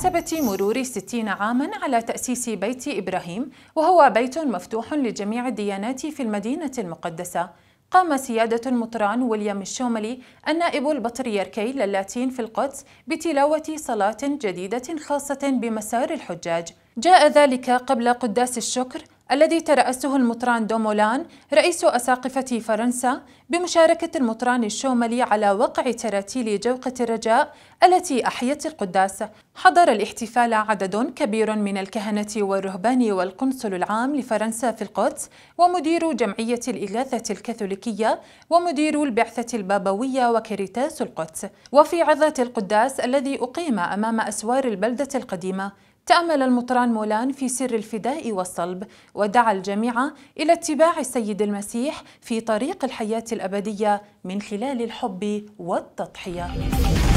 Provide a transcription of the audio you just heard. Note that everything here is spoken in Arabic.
بمناسبة مرور 60 عاما على تأسيس بيت إبراهيم وهو بيت مفتوح لجميع الديانات في المدينة المقدسة قام سيادة المطران وليام الشوملي النائب البطريركي للاتين في القدس بتلاوة صلاة جديدة خاصة بمسار الحجاج جاء ذلك قبل قداس الشكر الذي ترأسه المطران دومولان رئيس أساقفة فرنسا بمشاركة المطران الشوملي على وقع تراتيل جوقة الرجاء التي أحيت القداس حضر الاحتفال عدد كبير من الكهنة والرهبان والقنصل العام لفرنسا في القدس ومدير جمعية الإغاثة الكاثوليكية ومدير البعثة البابوية وكريتاس القدس وفي عظة القداس الذي أقيم أمام أسوار البلدة القديمة تأمل المطران مولان في سر الفداء والصلب ودعا الجميع إلى اتباع السيد المسيح في طريق الحياة الأبدية من خلال الحب والتضحية